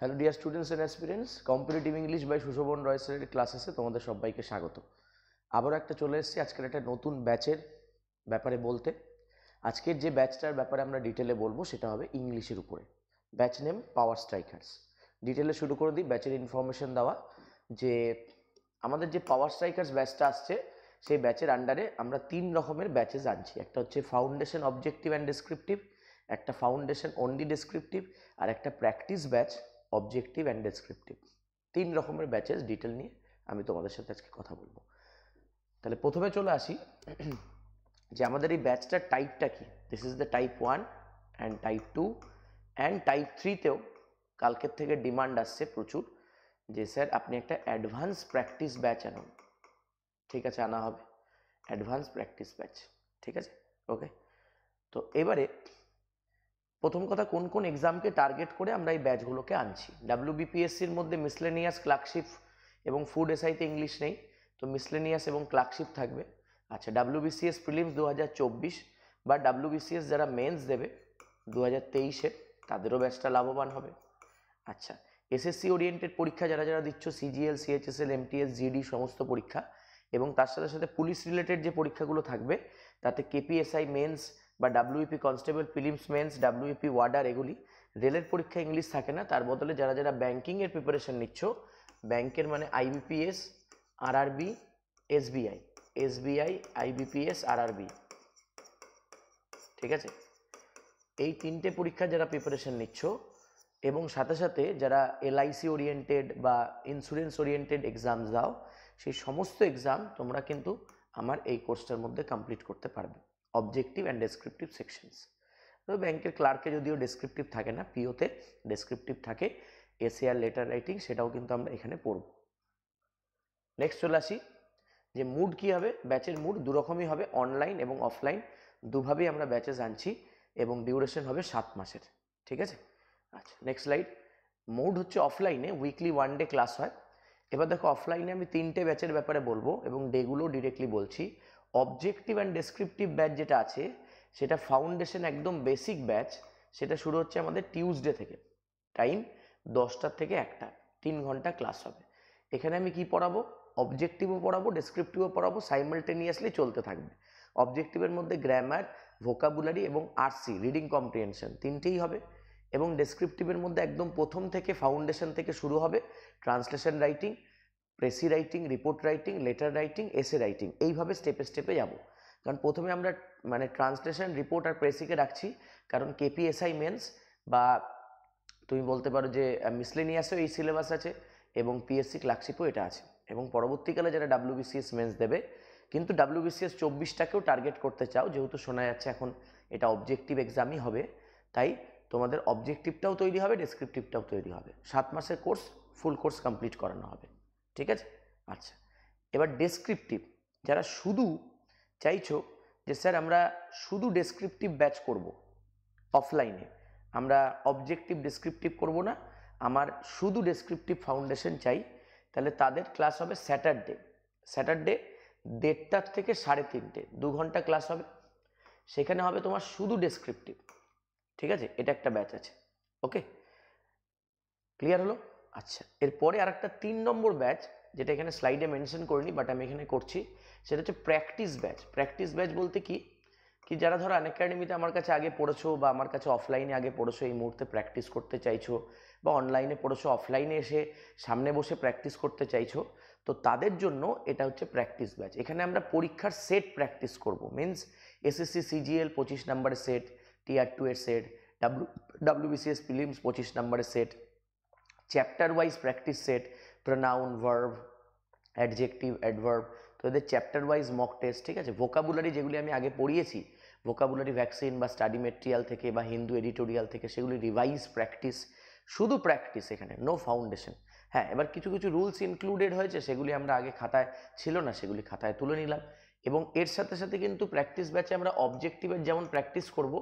hello dear students and experience competitive English by Sushovan Roy স্যারের ক্লাসেসে তোমাদের সবাইকে স্বাগত আবারও একটা চলে এসেছি আজকের একটা নতুন ব্যাচের ব্যাপারে বলতে আজকের যে ব্যাচটার ব্যাপারে আমরা ডিটেলে বলবো সেটা হবে ইংলিশের উপরে ব্যাচ নেম পাওয়ার স্ট্রাইকার্স ডিটেলে শুরু করে দিই ব্যাচের ইনফরমেশন দেওয়া যে আমাদের যে পাওয়ার স্ট্রাইকার্স ব্যাচটা আসছে সেই ব্যাচের আন্ডারে আমরা তিন রকমের ব্যাচেস আনছি একটা হচ্ছে ফাউন্ডেশন অবজেক্টিভ অ্যান্ড ডেসক্রিপটিভ একটা ফাউন্ডেশন অনলি ডিসক্রিপটিভ আর একটা practice batch objective and descriptive তিন রকমের ব্যাচেস ডিটেল নিয়ে আমি তোমাদের সাথে আজকে কথা বলবো তাহলে প্রথমে চলে আসি যে আমাদের এই ব্যাচটার টাইপটা কি this is the type one and type two and type থ্রিতেও কালকের থেকে ডিমান্ড আসছে প্রচুর যে স্যার আপনি একটা অ্যাডভান্স প্র্যাকটিস ব্যাচ আনুন ঠিক আছে আনা হবে অ্যাডভান্স প্র্যাকটিস ব্যাচ ঠিক আছে ওকে তো এবারে প্রথম কথা কোন কোন এক্সামকে টার্গেট করে আমরা এই ব্যাচগুলোকে আনছি ডাব্লিউ বিপিএসসির মধ্যে মিসলেনিয়াস ক্লার্কশিপ এবং ফুড এসআইতে ইংলিশ নেই তো মিসলেনিয়াস এবং ক্লার্কশিপ থাকবে আচ্ছা ডাব্লিউ বিসিএস ফিলিমস দু হাজার চব্বিশ বা ডাব্লিউবিসিএস যারা মেন্স দেবে দু হাজার তেইশে তাদেরও ব্যাচটা লাভবান হবে আচ্ছা এসএসসি ওরিয়েন্টেড পরীক্ষা যারা যারা দিচ্ছ সিজিএল সিএইচএসএল এমটিএস জিডি সমস্ত পরীক্ষা এবং তার সাথে সাথে পুলিশ রিলেটেড যে পরীক্ষাগুলো থাকবে তাতে কেপিএসআই মেন্স বা WP constable prelims mains WP warder এগুলি রেলের পরীক্ষা ইংলিশ থাকে না তার বদলে যারা যারা ব্যাঙ্কিংয়ের প্রিপারেশন নিচ্ছ ব্যাংকের মানে IBPS RRB SBI SBI IBPS B ঠিক আছে এই তিনটে পরীক্ষা যারা প্রিপারেশন নিচ্ছ এবং সাথে সাথে যারা এলআইসি ওরিয়েন্টেড বা ইন্স্যুরেন্স ওরিয়েন্টেড এক্সাম দাও সেই সমস্ত এক্সাম তোমরা কিন্তু আমার এই কোর্সটার মধ্যে কমপ্লিট করতে পারবে অবজেক্টিভ অ্যান্ড ডেসক্রিপটিভ সেকশনস ব্যাংকের ক্লার্কে যদিও ডেসক্রিপটিভ থাকে না পিওতে ডেসক্রিপটিভ থাকে আর লেটার রাইটিং সেটাও কিন্তু আমরা এখানে পড়ব নেক্সট চলে আসি যে মুড কী হবে ব্যাচের মুড দুরকমই হবে অনলাইন এবং অফলাইন দুভাবেই আমরা ব্যাচে আনছি এবং ডিউরেশন হবে সাত মাসের ঠিক আছে আচ্ছা নেক্সট স্লাইড মুড হচ্ছে অফলাইনে উইকলি ওয়ান ডে ক্লাস হয় এবার দেখো অফলাইনে আমি তিনটে ব্যাচের ব্যাপারে বলবো এবং ডেগুলো ডিরেক্টলি বলছি অবজেক্টিভ অ্যান্ড ডেসক্রিপটিভ ব্যাচ যেটা আছে সেটা ফাউন্ডেশন একদম বেসিক ব্যাচ সেটা শুরু হচ্ছে আমাদের টিউসডে থেকে টাইম দশটার থেকে একটা তিন ঘন্টা ক্লাস হবে এখানে আমি কি পড়াবো অবজেক্টিভও পড়াবো ডেসক্রিপটিভও পড়াবো সাইমালটেনিয়াসলি চলতে থাকবে অবজেক্টিভের মধ্যে গ্রামার ভোকাবুলারি এবং আরসি রিডিং কম্প্রিহেনশন তিনটেই হবে এবং ডেসক্রিপটিভের মধ্যে একদম প্রথম থেকে ফাউন্ডেশন থেকে শুরু হবে translation writing precis writing report writing letter writing essay writing এইভাবে স্টেপে স্টেপে যাব কারণ প্রথমে আমরা মানে ট্রান্সলেশন রিপোর্ট আর প্রেসিকে রাখছি কারণ কেপিএসআই মেন্স বা তুমি বলতে পারো যে মিসলেনিয়াসও এই সিলেবাস আছে এবং পিএসসি ক্লার্কশিপও এটা আছে এবং পরবর্তীকালে যারা ডাব্লিউবিসিএস মেন্স দেবে কিন্তু ডাব্লিউবিসিএস চব্বিশটাকেও টার্গেট করতে চাও যেহেতু শোনা যাচ্ছে এখন এটা অবজেক্টিভ এক্সামই হবে তাই তোমাদের অবজেক্টিভটাও তৈরি হবে ডেসক্রিপটিভটাও তৈরি হবে সাত মাসের কোর্স ফুল কোর্স কমপ্লিট করানো হবে ঠিক আছে আচ্ছা এবার ডেসক্রিপটিভ যারা শুধু চাইছো যে স্যার আমরা শুধু ডেসক্রিপটিভ ব্যাচ করব অফলাইনে আমরা অবজেক্টিভ ডেসক্রিপটিভ করব না আমার শুধু ডেসক্রিপটিভ ফাউন্ডেশন চাই তাহলে তাদের ক্লাস হবে স্যাটারডে স্যাটারডে দেড়টার থেকে সাড়ে তিনটে দু ঘন্টা ক্লাস হবে সেখানে হবে তোমার শুধু ডেসক্রিপটিভ ঠিক আছে এটা একটা ব্যাচ আছে ওকে ক্লিয়ার হলো আচ্ছা এরপরে আর একটা তিন নম্বর ব্যাচ যেটা এখানে স্লাইডে মেনশন করিনি বাট আমি এখানে করছি সেটা হচ্ছে প্র্যাকটিস ব্যাচ প্র্যাকটিস ব্যাচ বলতে কি কি যারা ধরো অ্যাকাডেমিতে আমার কাছে আগে পড়েছো বা আমার কাছে অফলাইনে আগে পড়েছো এই মুহূর্তে প্র্যাকটিস করতে চাইছো বা অনলাইনে পড়েছো অফলাইনে এসে সামনে বসে প্র্যাকটিস করতে চাইছো তো তাদের জন্য এটা হচ্ছে প্র্যাকটিস ব্যাচ এখানে আমরা পরীক্ষার সেট প্র্যাকটিস করব মিনস এসএসসি সিজিএল পঁচিশ নাম্বারের সেট টিআর টু এর সেট ডাব্লু ডাব্লিউবিসিএস প্রিলিমস পঁচিশ নাম্বারের set chapter wise practice set pronoun verb adjective adverb তো এদের চ্যাপ্টার ওয়াইজ মক টেস্ট ঠিক আছে ভোকাবুলারি যেগুলি আমি আগে পড়িয়েছি ভোকাবুলারি ভ্যাকসিন বা স্টাডি মেটেরিয়াল থেকে বা হিন্দু এডিটোরিয়াল থেকে সেগুলি রিভাইজ প্র্যাকটিস শুধু প্র্যাকটিস এখানে নো ফাউন্ডেশন হ্যাঁ এবার কিছু কিছু রুলস ইনক্লুডেড হয়েছে সেগুলি আমরা আগে খাতায় ছিল না সেগুলি খাতায় তুলে নিলাম এবং এর সাথে সাথে কিন্তু প্র্যাকটিস ব্যাচে আমরা অবজেক্টিভের যেমন প্র্যাকটিস করব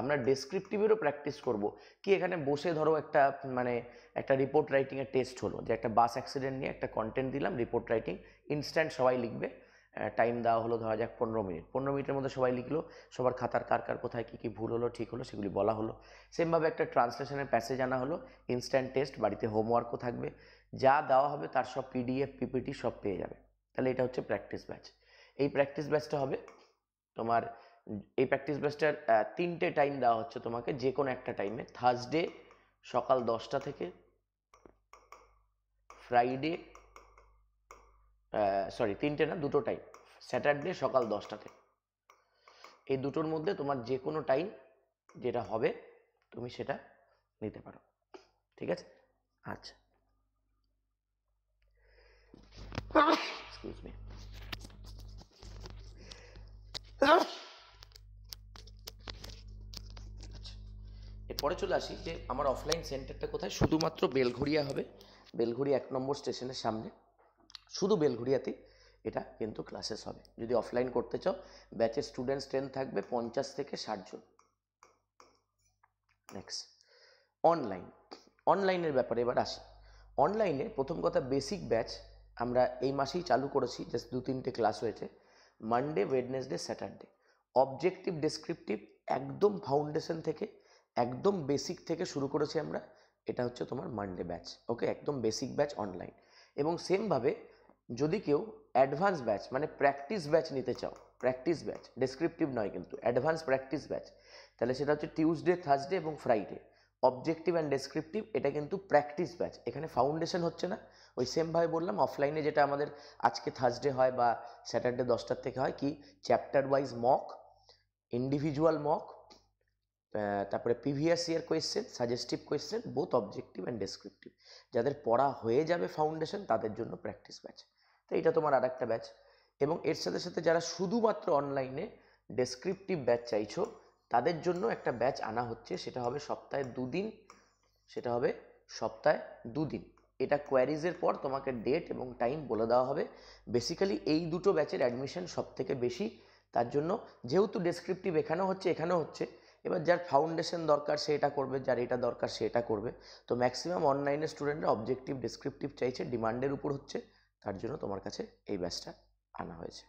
আমরা ডেসক্রিপটিভেরও প্র্যাকটিস করব কি এখানে বসে ধরো একটা মানে একটা রিপোর্ট রাইটিংয়ের টেস্ট হলো যে একটা বাস অ্যাক্সিডেন্ট নিয়ে একটা কন্টেন্ট দিলাম রিপোর্ট রাইটিং ইনস্ট্যান্ট সবাই লিখবে টাইম দেওয়া হলো ধরা যাক পনেরো মিনিট পনেরো মিনিটের মধ্যে সবাই লিখলো সবার খাতার কার কার কোথায় কী কী ভুল হলো ঠিক হলো সেগুলি বলা হলো সেমভাবে একটা ট্রান্সলেশনের প্যাসেজ আনা হলো ইনস্ট্যান্ট টেস্ট বাড়িতে হোমওয়ার্কও থাকবে যা দেওয়া হবে তার সব পিডিএফ পিপিটি সব পেয়ে যাবে তাহলে এটা হচ্ছে প্র্যাকটিস ব্যাচ এই প্র্যাকটিস ব্যাচটা হবে তোমার এই প্র্যাকটিস ব্যাচটার তিনটে টাইম দেওয়া হচ্ছে তোমাকে যে কোনো একটা টাইমে থার্সডে সকাল দশটা থেকে ফ্রাইডে সরি তিনটে না দুটো টাইম স্যাটারডে সকাল দশটা থেকে এই দুটোর মধ্যে তোমার যে কোনো টাইম যেটা হবে তুমি সেটা নিতে পারো ঠিক আছে আচ্ছা এরপরে চলে আসি যে আমার অফলাইন সেন্টারটা কোথায় শুধুমাত্র বেলঘড়িয়া হবে বেলঘড়িয়া এক নম্বর স্টেশনের সামনে শুধু বেলঘড়িয়াতেই এটা কিন্তু ক্লাসেস হবে যদি অফলাইন করতে চাও ব্যাচে স্টুডেন্ট স্ট্রেন্থ থাকবে পঞ্চাশ থেকে ষাটজন নেক্সট অনলাইন অনলাইনের ব্যাপারে এবার আসি অনলাইনে প্রথম কথা বেসিক ব্যাচ আমরা এই মাসেই চালু করেছি জাস্ট দু তিনটে ক্লাস হয়েছে Monday Wednesday Saturday objective descriptive একদম ফাউন্ডেশন থেকে একদম বেসিক থেকে শুরু করেছি আমরা এটা হচ্ছে তোমার মানডে ব্যাচ ওকে একদম বেসিক ব্যাচ অনলাইন এবং সেমভাবে যদি কেউ অ্যাডভান্স ব্যাচ মানে প্র্যাকটিস ব্যাচ নিতে চাও প্র্যাকটিস ব্যাচ ডেসক্রিপটিভ নয় কিন্তু অ্যাডভান্স প্র্যাকটিস ব্যাচ তাহলে সেটা হচ্ছে টিউসডে থার্সডে এবং ফ্রাইডে অবজেক্টিভ অ্যান্ড ডেসক্রিপটিভ এটা কিন্তু প্র্যাকটিস ব্যাচ এখানে ফাউন্ডেশন হচ্ছে না ওই সেমভাবে বললাম অফলাইনে যেটা আমাদের আজকে থার্সডে হয় বা স্যাটারডে দশটার থেকে হয় কি chapter wise mock individual mock তারপরে previous year question suggestive question both objective and descriptive যাদের পড়া হয়ে যাবে ফাউন্ডেশন তাদের জন্য প্র্যাকটিস ব্যাচ তো এটা তোমার আর একটা ব্যাচ এবং এর সাথে সাথে যারা শুধুমাত্র অনলাইনে ডেসক্রিপটিভ ব্যাচ চাইছো তাদের জন্য একটা ব্যাচ আনা হচ্ছে সেটা হবে সপ্তাহে দুদিন সেটা হবে সপ্তাহে দুদিন এটা কোয়ারিজের পর তোমাকে ডেট এবং টাইম বলে দেওয়া হবে বেসিক্যালি এই দুটো ব্যাচের অ্যাডমিশন সব থেকে বেশি তার জন্য যেহেতু ডেসক্রিপটিভ এখানেও হচ্ছে এখানেও হচ্ছে এবার যার ফাউন্ডেশন দরকার সে এটা করবে যার এটা দরকার সে এটা করবে তো ম্যাক্সিমাম অনলাইনে স্টুডেন্টরা অবজেক্টিভ ডেসক্রিপটিভ চাইছে ডিমান্ডের উপর হচ্ছে তার জন্য তোমার কাছে এই ব্যাচটা আনা হয়েছে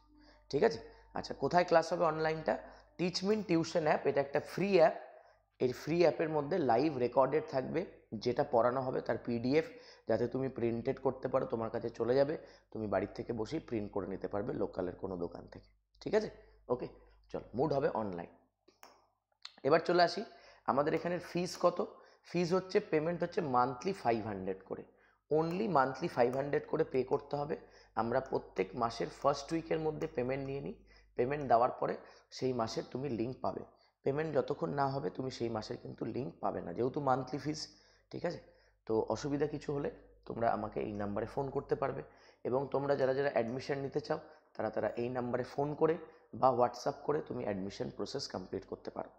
ঠিক আছে আচ্ছা কোথায় ক্লাস হবে অনলাইনটা টিচমিন টিউশন অ্যাপ এটা একটা ফ্রি অ্যাপ এর ফ্রি অ্যাপের মধ্যে লাইভ রেকর্ডেড থাকবে যেটা পড়ানো হবে তার পিডিএফ যাতে তুমি প্রিন্টেড করতে পারো তোমার কাছে চলে যাবে তুমি বাড়ির থেকে বসেই প্রিন্ট করে নিতে পারবে লোকালের কোনো দোকান থেকে ঠিক আছে ওকে চলো মুড হবে অনলাইন এবার চলে আসি আমাদের এখানের ফিস কত ফিজ হচ্ছে পেমেন্ট হচ্ছে মান্থলি ফাইভ হান্ড্রেড করে অনলি মান্থলি ফাইভ হান্ড্রেড করে পে করতে হবে আমরা প্রত্যেক মাসের ফার্স্ট উইকের মধ্যে পেমেন্ট নিয়ে নিই পেমেন্ট দেওয়ার পরে সেই মাসের তুমি লিঙ্ক পাবে পেমেন্ট যতক্ষণ না হবে তুমি সেই মাসের কিন্তু লিঙ্ক পাবে না যেহেতু মান্থলি ফিজ ঠিক আছে তো অসুবিধা কিছু হলে তোমরা আমাকে এই নাম্বারে ফোন করতে পারবে এবং তোমরা যারা যারা অ্যাডমিশান নিতে চাও তারা তারা এই নাম্বারে ফোন করে বা হোয়াটসঅ্যাপ করে তুমি অ্যাডমিশন প্রসেস কমপ্লিট করতে পারো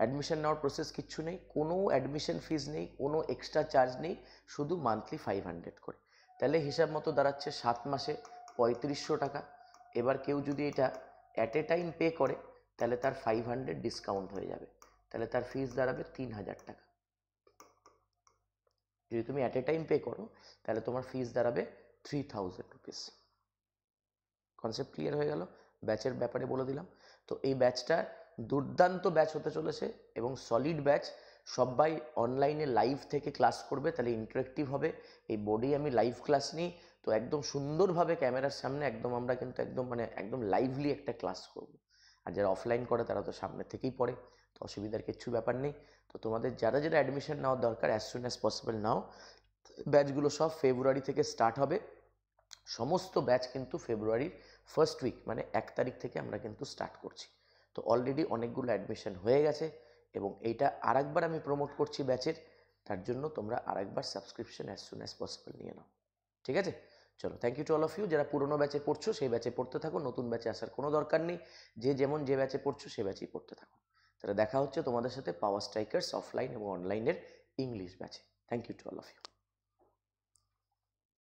অ্যাডমিশন নেওয়ার প্রসেস কিচ্ছু নেই কোনো অ্যাডমিশন ফিজ নেই কোনো এক্সট্রা চার্জ নেই শুধু মান্থলি ফাইভ হান্ড্রেড করে তাহলে হিসাব মতো দাঁড়াচ্ছে সাত মাসে পঁয়ত্রিশশো টাকা এবার কেউ যদি এটা অ্যাট এ টাইম পে করে তাহলে তার ফাইভ হান্ড্রেড ডিসকাউন্ট হয়ে যাবে তাহলে তার ফিজ দাঁড়াবে তিন হাজার টাকা যদি তুমি অ্যাট এ টাইম পে করো তাহলে তোমার ফিস দাঁড়াবে three thousand rupees concept clear হয়ে গেল ব্যাচের ব্যাপারে বলে দিলাম তো এই ব্যাচটা দুর্দান্ত ব্যাচ হতে চলেছে এবং সলিড ব্যাচ সবাই অনলাইনে লাইভ থেকে ক্লাস করবে তাহলে ইন্টারেক্টিভ হবে এই বোর্ডে আমি লাইভ ক্লাস নিই তো একদম সুন্দরভাবে ক্যামেরার সামনে একদম আমরা কিন্তু একদম মানে একদম লাইভলি একটা ক্লাস করব আর যারা অফলাইন করে তারা তো সামনে থেকেই পড়ে অসুবিধার কিচ্ছু ব্যাপার নেই তো তোমাদের যারা যারা অ্যাডমিশন নেওয়ার দরকার অ্যাজ সুন অ্যাজ পসিবল নাও ব্যাচগুলো সব ফেব্রুয়ারি থেকে স্টার্ট হবে সমস্ত ব্যাচ কিন্তু ফেব্রুয়ারির ফার্স্ট উইক মানে এক তারিখ থেকে আমরা কিন্তু স্টার্ট করছি তো অলরেডি অনেকগুলো অ্যাডমিশন হয়ে গেছে এবং এইটা আর আমি প্রমোট করছি ব্যাচের তার জন্য তোমরা আর একবার subscription as soon as possible নিয়ে নাও ঠিক আছে চলো thank you to all of you যারা পুরনো ব্যাচে পড়ছো সেই ব্যাচে পড়তে থাকো নতুন ব্যাচে আসার কোনো দরকার নেই যে যেমন যে ব্যাচে পড়ছো সে ব্যাচেই পড়তে থাকো তাহলে দেখা হচ্ছে তোমাদের সাথে পাওয়ার স্ট্রাইকার্স অফলাইন এবং অনলাইনের ইংলিশ ব্যাচে thank you to all of you